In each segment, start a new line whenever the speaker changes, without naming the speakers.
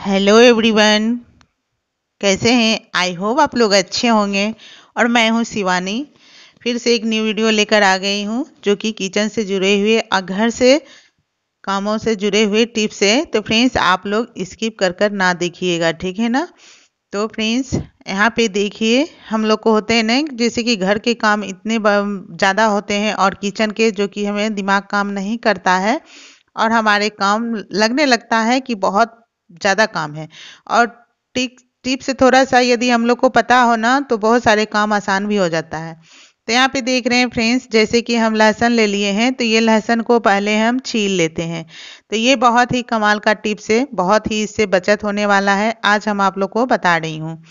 hello everyone कैसे हैं I hope आप लोग अच्छे होंगे और मैं हूं शिवानी फिर से एक न्यू वीडियो लेकर आ गई हूं जो कि किचन से जुड़े हुए और घर से कामों से जुड़े हुए टिप्स है तो फ्रेंड्स आप लोग स्किप कर कर ना देखिएगा ठीक है ना तो फ्रेंड्स यहाँ पे देखिए हम लोग को होते हैं ना जैसे कि घर के काम इतने ज़्यादा होते हैं और किचन के जो कि हमें दिमाग काम नहीं करता है और हमारे काम लगने लगता है कि बहुत ज़्यादा काम है और टिक टिप से थोड़ा सा यदि हम लोग को पता हो ना तो बहुत सारे काम आसान भी हो जाता है तो यहाँ पे देख रहे हैं फ्रेंड्स जैसे कि हम लहसुन ले लिए हैं तो ये लहसुन को पहले हम छील लेते हैं तो ये बहुत ही कमाल का टिप्स है बहुत ही इससे बचत होने वाला है आज हम आप लोग को बता रही हूँ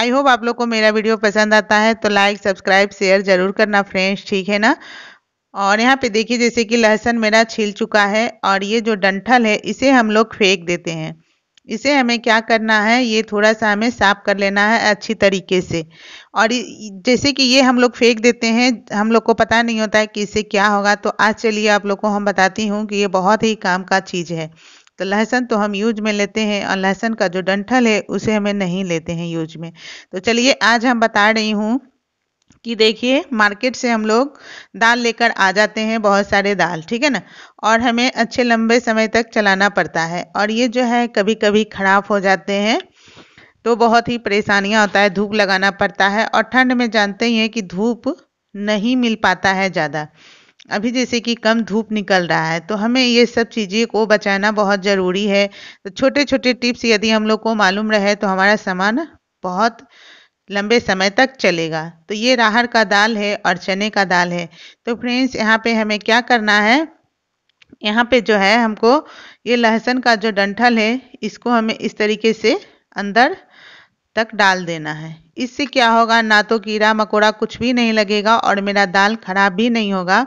आई होप आप लोग को मेरा वीडियो पसंद आता है तो लाइक सब्सक्राइब शेयर जरूर करना फ्रेंड्स ठीक है ना और यहाँ पे देखिए जैसे कि लहसुन मेरा छील चुका है और ये जो डंठल है इसे हम लोग फेंक देते हैं इसे हमें क्या करना है ये थोड़ा सा हमें साफ कर लेना है अच्छी तरीके से और जैसे कि ये हम लोग फेंक देते हैं हम लोग को पता नहीं होता है कि इससे क्या होगा तो आज चलिए आप लोग को हम बताती हूँ कि ये बहुत ही काम का चीज़ है तो लहसुन तो हम यूज में लेते हैं और लहसुन का जो डंठल है उसे हमें नहीं लेते हैं यूज में तो चलिए आज हम बता रही हूँ कि देखिए मार्केट से हम लोग दाल लेकर आ जाते हैं बहुत सारे दाल ठीक है ना और हमें अच्छे लंबे समय तक चलाना पड़ता है और ये जो है कभी कभी ख़राब हो जाते हैं तो बहुत ही परेशानियाँ होता है धूप लगाना पड़ता है और ठंड में जानते ही हैं कि धूप नहीं मिल पाता है ज़्यादा अभी जैसे कि कम धूप निकल रहा है तो हमें ये सब चीज़ें को बचाना बहुत ज़रूरी है तो छोटे छोटे टिप्स यदि हम लोग को मालूम रहे तो हमारा सामान बहुत लंबे समय तक चलेगा तो ये राहर का दाल है और चने का दाल है तो फ्रेंड्स यहाँ पे हमें क्या करना है यहाँ पे जो है हमको ये लहसुन का जो डंठल है इसको हमें इस तरीके से अंदर तक डाल देना है इससे क्या होगा ना तो कीड़ा मकोड़ा कुछ भी नहीं लगेगा और मेरा दाल खराब भी नहीं होगा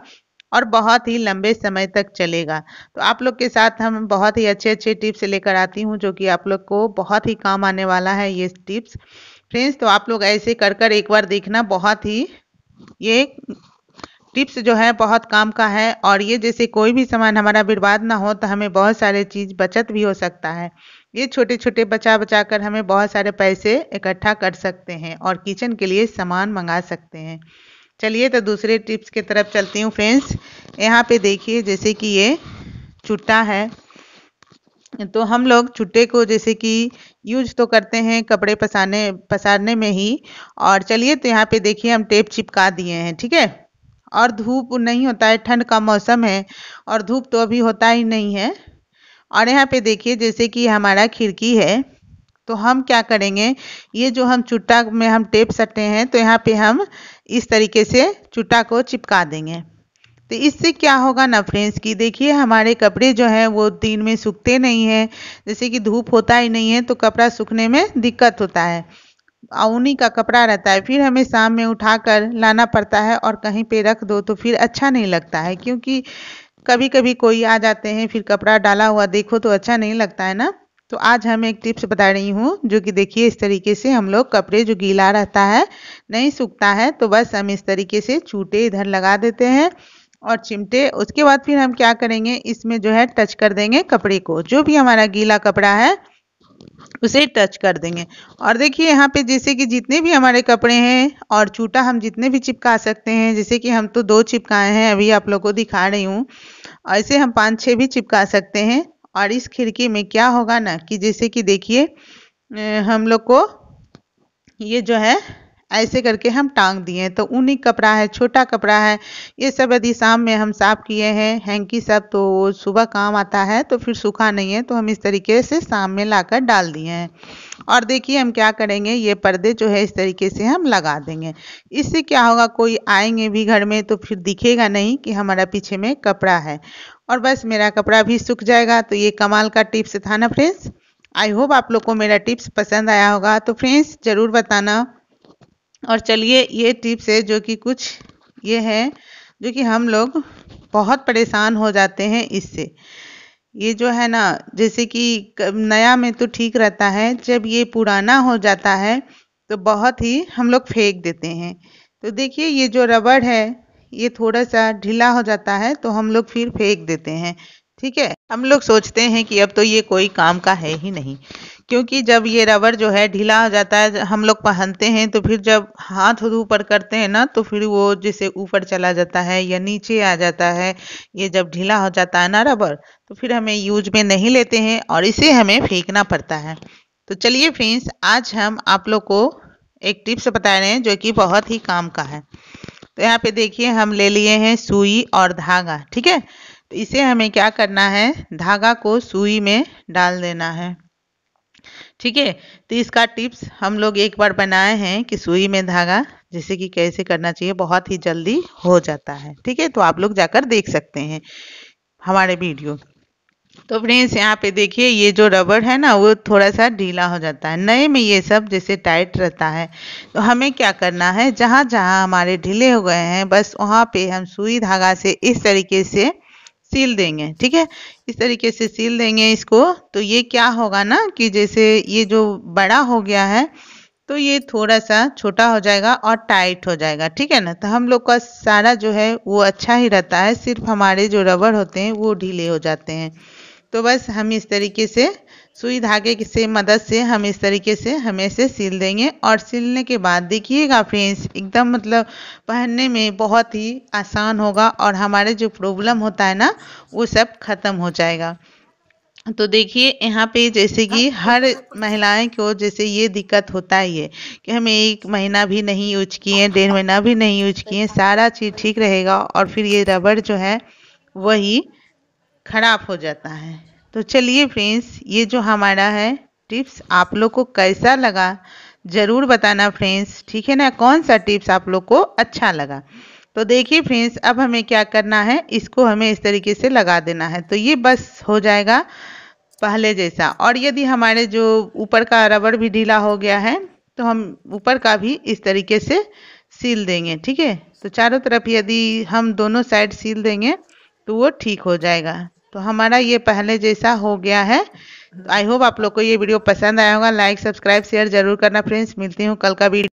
और बहुत ही लंबे समय तक चलेगा तो आप लोग के साथ हम बहुत ही अच्छे अच्छे टिप्स लेकर आती हूँ जो कि आप लोग को बहुत ही काम आने वाला है ये टिप्स फ्रेंड्स तो आप लोग ऐसे कर कर एक बार देखना बहुत ही ये टिप्स जो है बहुत काम का है और ये जैसे कोई भी सामान हमारा बर्बाद ना हो तो हमें बहुत सारे चीज़ बचत भी हो सकता है ये छोटे छोटे बचा बचा कर हमें बहुत सारे पैसे इकट्ठा कर सकते हैं और किचन के लिए सामान मंगा सकते हैं चलिए तो दूसरे टिप्स की तरफ चलती हूँ फ्रेंड्स यहाँ पे देखिए जैसे कि ये चुट्टा है तो हम लोग चुट्टे को जैसे कि यूज तो करते हैं कपड़े पसाने पसारने में ही और चलिए तो यहाँ पे देखिए हम टेप चिपका दिए हैं ठीक है और धूप नहीं होता है ठंड का मौसम है और धूप तो अभी होता ही नहीं है और यहाँ पे देखिए जैसे कि हमारा खिड़की है तो हम क्या करेंगे ये जो हम चुट्टा में हम टेप सटे हैं तो यहाँ पे हम इस तरीके से चुट्टा को चिपका देंगे तो इससे क्या होगा ना फ्रेंड्स कि देखिए हमारे कपड़े जो हैं वो दिन में सूखते नहीं हैं जैसे कि धूप होता ही नहीं है तो कपड़ा सूखने में दिक्कत होता है ऊनी का कपड़ा रहता है फिर हमें शाम में उठाकर लाना पड़ता है और कहीं पे रख दो तो फिर अच्छा नहीं लगता है क्योंकि कभी कभी कोई आ जाते हैं फिर कपड़ा डाला हुआ देखो तो अच्छा नहीं लगता है ना तो आज हम एक टिप्स बता रही हूँ जो कि देखिए इस तरीके से हम लोग कपड़े जो गीला रहता है नहीं सूखता है तो बस हम इस तरीके से चूटे इधर लगा देते हैं और चिमटे उसके बाद फिर हम क्या करेंगे इसमें जो है टच कर देंगे कपड़े को जो भी हमारा गीला कपड़ा है उसे टच कर देंगे और देखिए यहाँ पे जैसे कि जितने भी हमारे कपड़े हैं और छूटा हम जितने भी चिपका सकते हैं जैसे कि हम तो दो चिपकाए हैं अभी आप लोग को दिखा रही हूँ ऐसे हम पाँच छः भी चिपका सकते हैं और इस खिड़की में क्या होगा ना कि जैसे कि देखिए हम लोग को ये जो है ऐसे करके हम टांग दिए तो ऊनी कपड़ा है छोटा कपड़ा है ये सब यदि शाम में हम साफ किए हैं हैंकी सब तो सुबह काम आता है तो फिर सूखा नहीं है तो हम इस तरीके से शाम में लाकर डाल दिए हैं और देखिए हम क्या करेंगे ये पर्दे जो है इस तरीके से हम लगा देंगे इससे क्या होगा कोई आएंगे भी घर में तो फिर दिखेगा नहीं कि हमारा पीछे में कपड़ा है और बस मेरा कपड़ा भी सूख जाएगा तो ये कमाल का टिप्स था ना फ्रेंड्स आई होप आप लोग को मेरा टिप्स पसंद आया होगा तो फ्रेंड्स ज़रूर बताना और चलिए ये टिप्स है जो कि कुछ ये है जो कि हम लोग बहुत परेशान हो जाते हैं इससे ये जो है ना जैसे कि नया में तो ठीक रहता है जब ये पुराना हो जाता है तो बहुत ही हम लोग फेंक देते हैं तो देखिए ये जो रबड़ है ये थोड़ा सा ढीला हो जाता है तो हम लोग फिर फेंक देते हैं ठीक है हम लोग सोचते हैं कि अब तो ये कोई काम का है ही नहीं क्योंकि जब ये रबर जो है ढीला हो जाता है हम लोग पहनते हैं तो फिर जब हाथ ऊपर करते हैं ना तो फिर वो जैसे ऊपर चला जाता है या नीचे आ जाता है ये जब ढीला हो जाता है ना रबर तो फिर हमें यूज में नहीं लेते हैं और इसे हमें फेंकना पड़ता है तो चलिए फ्रेंड्स आज हम आप लोग को एक टिप्स बता रहे हैं जो कि बहुत ही काम का है तो यहाँ पे देखिए हम ले लिए हैं सुई और धागा ठीक है तो इसे हमें क्या करना है धागा को सुई में डाल देना है ठीक है तो इसका टिप्स हम लोग एक बार बनाए हैं कि सुई में धागा जैसे कि कैसे करना चाहिए बहुत ही जल्दी हो जाता है ठीक है तो आप लोग जाकर देख सकते हैं हमारे वीडियो तो फ्रेंड्स यहाँ पे देखिए ये जो रबड़ है ना वो थोड़ा सा ढीला हो जाता है नए में ये सब जैसे टाइट रहता है तो हमें क्या करना है जहाँ जहाँ हमारे ढीले हो गए हैं बस वहाँ पे हम सुई धागा से इस तरीके से सील देंगे ठीक है इस तरीके से सील देंगे इसको तो ये क्या होगा ना कि जैसे ये जो बड़ा हो गया है तो ये थोड़ा सा छोटा हो जाएगा और टाइट हो जाएगा ठीक है ना तो हम लोग का सारा जो है वो अच्छा ही रहता है सिर्फ हमारे जो रबड़ होते हैं वो ढीले हो जाते हैं तो बस हम इस तरीके से सुई धागे से मदद से हम इस तरीके से हमें से सिल देंगे और सिलने के बाद देखिएगा फ्रेंड्स एकदम मतलब पहनने में बहुत ही आसान होगा और हमारे जो प्रॉब्लम होता है ना वो सब ख़त्म हो जाएगा तो देखिए यहाँ पे जैसे कि हर महिलाएं को जैसे ये दिक्कत होता ही है कि हम एक महीना भी नहीं यूज किए डेढ़ महीना भी नहीं यूज किए सारा चीज़ ठीक रहेगा और फिर ये रबड़ जो है वही खराब हो जाता है तो चलिए फ्रेंड्स ये जो हमारा है टिप्स आप लोग को कैसा लगा ज़रूर बताना फ्रेंड्स ठीक है ना कौन सा टिप्स आप लोग को अच्छा लगा तो देखिए फ्रेंड्स अब हमें क्या करना है इसको हमें इस तरीके से लगा देना है तो ये बस हो जाएगा पहले जैसा और यदि हमारे जो ऊपर का रबड़ भी ढीला हो गया है तो हम ऊपर का भी इस तरीके से सील देंगे ठीक है तो चारों तरफ यदि हम दोनों साइड सील देंगे तो वो ठीक हो जाएगा तो हमारा ये पहले जैसा हो गया है आई होप आप लोग को ये वीडियो पसंद आया होगा लाइक सब्सक्राइब शेयर जरूर करना फ्रेंड्स मिलती हूँ कल का वीडियो